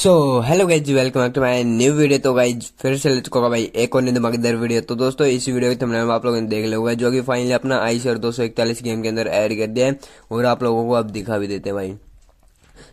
so hello guys welcome back to my new video तो guys फिर से ले चुका भाई एक और धमाकेदार वीडियो तो दोस्तों इस वीडियो के में आप लोगों ने देख लोगे जो कि फाइनली अपना आईसी और दो गेम के अंदर ऐड कर दिया है और आप लोगों को अब दिखा भी देते हैं भाई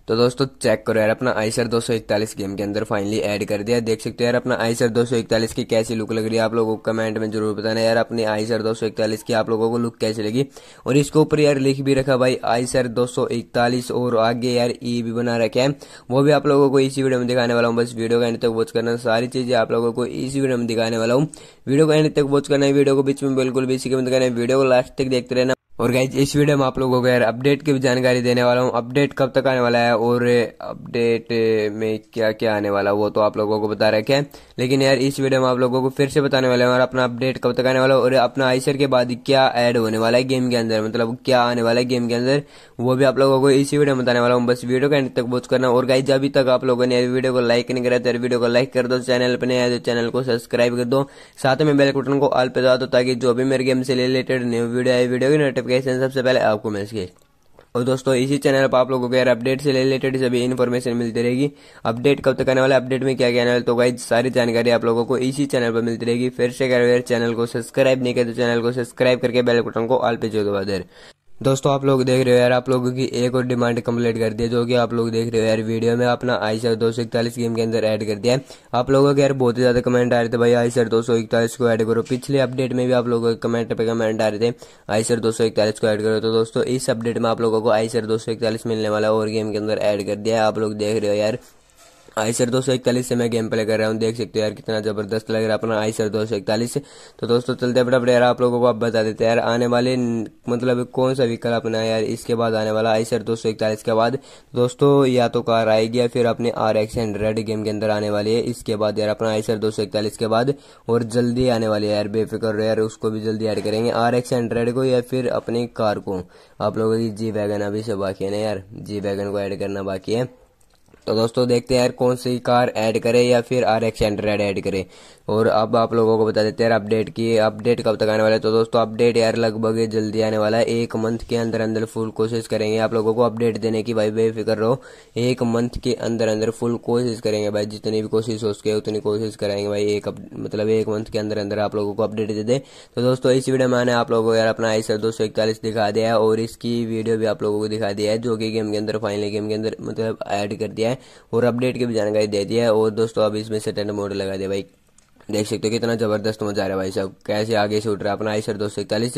तो दोस्तों चेक करो यार अपना आइसर 241 गेम के अंदर फाइनली ऐड कर दिया देख सकते हो यार अपना आइसर 241 की कैसी लुक लग रही है आप लोगों को कमेंट में जरूर बताना यार अपनी आइसर 241 की आप लोगों को लुक कैसी लगी और इसके ऊपर यार लिख भी रखा भाई आइसर 241 और आगे यार ई e भी बना रखे है वो भी आप लोगों को इसी वीडियो में दिखाने वाला हूँ बस वीडियो का एंड तक वॉच करना सारी चीजें आप लोगों को इसी वीडियो में दिखाने वाला हूँ वीडियो का एंड तक वॉच करना है वीडियो को बीच में बिल्कुल भी इसी के है वीडियो को लास्ट तक देखते रहना और गाइज इस वीडियो में आप लोगों को यार अपडेट की भी जानकारी देने वाला हूँ अपडेट कब तक आने वाला है और अपडेट में क्या क्या आने वाला वो तो आप लोगों को बता रखे हैं लेकिन यार इस वीडियो में आप लोगों को फिर से बताने वाला हैं और अपना अपडेट कब तक आने वाला है और अपना आईसर के बाद क्या एड होने वाला है गेम के अंदर मतलब क्या आने वाला है गेम के अंदर वो भी आप लोगों को इसी वीडियो में बताने वाला हूँ बस वीडियो का एंड तक वॉच करना और गाइज अभी तक आप लोगों ने वीडियो को लाइक नहीं करा तो वीडियो को लाइक कर दो चैनल पर नया तो चैनल को सब्सक्राइब कर दो साथ में बेल बटन को ऑल पे दो ताकि जो भी मेरे गेम से रिलेटेड न्यू वीडियो आए वीडियो की नोटिफिक नोटिफिकेशन सबसे पहले आपको मिल सके और दोस्तों इसी चैनल पर आप लोगों को यार अपडेट से रिलेटेड सभी इन्फॉर्मेशन मिलती रहेगी अपडेट कब तक आने वाला अपडेट में क्या क्या वाला तो गाइज सारी जानकारी आप लोगों को इसी चैनल पर मिलती रहेगी फिर से अगर चैनल को सब्सक्राइब नहीं किया तो चैनल को सब्सक्राइब करके बेल बटन को ऑल पे जो दबा दे दोस्तों आप लोग देख रहे हो यार आप लोगों की एक और डिमांड कंप्लीट कर दी जो कि आप लोग देख रहे हो यार वीडियो में अपना आई सर दो गेम के अंदर ऐड कर दिया है आप लोगों के यार बहुत ही ज्यादा कमेंट आ रहे थे भाई आई सर दो को ऐड करो पिछले अपडेट में भी आप लोगों के कमेंट पे कमेंट आ रहे थे आई सर दो को ऐड करो तो दोस्तों इस अपडेट में आप लोगों को आई सर दो मिलने वाला और गेम के अंदर एड कर दिया है आप लोग देख रहे हो यार आई सर दो सौ इकतालीस से मैं गेम प्ले कर रहा हूँ देख सकते हो यार कितना जबरदस्त लग रहा है अपना आई सर दो सौ इकतालीस तो दोस्तों चलते बड़े यार आप लोगों को आप बता देते हैं यार आने वाले मतलब कौन सा व्हीकल अपना यार इसके बाद आने वाला आई सर दो सौ इकतालीस के बाद दोस्तों या तो कार आएगी या फिर अपने आर एक्स हंड्रेड गेम के अंदर आने वाली है इसके बाद यार अपना आई सर दो सौ इकतालीस के बाद और जल्दी आने वाली है यार बेफिक्र यार उसको भी जल्दी एड करेंगे आर एक्स हंड्रेड को या फिर अपनी कार को आप लोगों की जी वैगन अभी से बाकी है ना यार जी वैगन को एड करना बाकी है तो दोस्तों देखते हैं यार कौन सी कार ऐड करें या फिर आर एक्स हंड्रेड ऐड करें और अब आप लोगों को बता देते हैं अपडेट की अपडेट कब तक आने वाला है तो दोस्तों अपडेट यार लगभग जल्दी आने वाला है एक मंथ के अंदर अंदर फुल कोशिश करेंगे आप लोगों को अपडेट देने की भाई बेफिक्र रहो एक मंथ के अंदर अंदर फुल कोशिश करेंगे भाई जितनी भी कोशिश हो सके उतनी कोशिश करेंगे भाई एक मतलब एक मंथ के अंदर अंदर आप लोगों को अपडेट दे दे तो दोस्तों इस वीडियो में मैंने आप लोगों को यार अपना आई दो दिखा दिया है और इसकी वीडियो भी आप लोगों को दिखा दिया है जो कि गेम के अंदर फाइनली गेम के अंदर मतलब एड कर दिया है और अपडेट की भी जानकारी दे दी है और दोस्तों अब इसमें सेटेंड मोड लगा दिया भाई देख सकते हो कितना जबरदस्त मजा आ रहा है भाई साहब कैसे आगे से उठ रहा है अपना आईसर दो सौ इकतालीस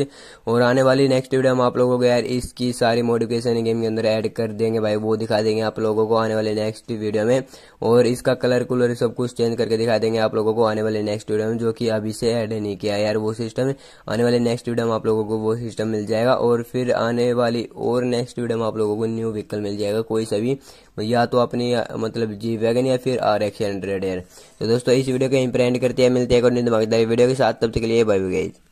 और आने वाली नेक्स्ट वीडियो हम आप लोगों को यार इसकी सारी मॉडिफिकेशन गेम के अंदर ऐड कर देंगे भाई वो दिखा देंगे आप लोगों को आने वाले नेक्स्ट वीडियो में और इसका कलर कुलर सब कुछ चेंज करके दिखा देंगे आप लोगों को आने वाले नेक्स्ट वीडियो में जो कि अभी से ऐड नहीं किया यार वो सिस्टम आने वाले नेक्स्ट वीडियो में आप लोगों को वो सिस्टम मिल जाएगा और फिर आने वाली और नेक्स्ट वीडियो में आप लोगों को न्यू व्हीकल मिल जाएगा कोई सभी या तो अपनी मतलब जी वैगन या फिर आर एक्स हंड्रेड यार तो दोस्तों इस वीडियो को इम्प्रेंड करते मिलते है मिलती है वीडियो के साथ तब तक के लिए बाय गाइज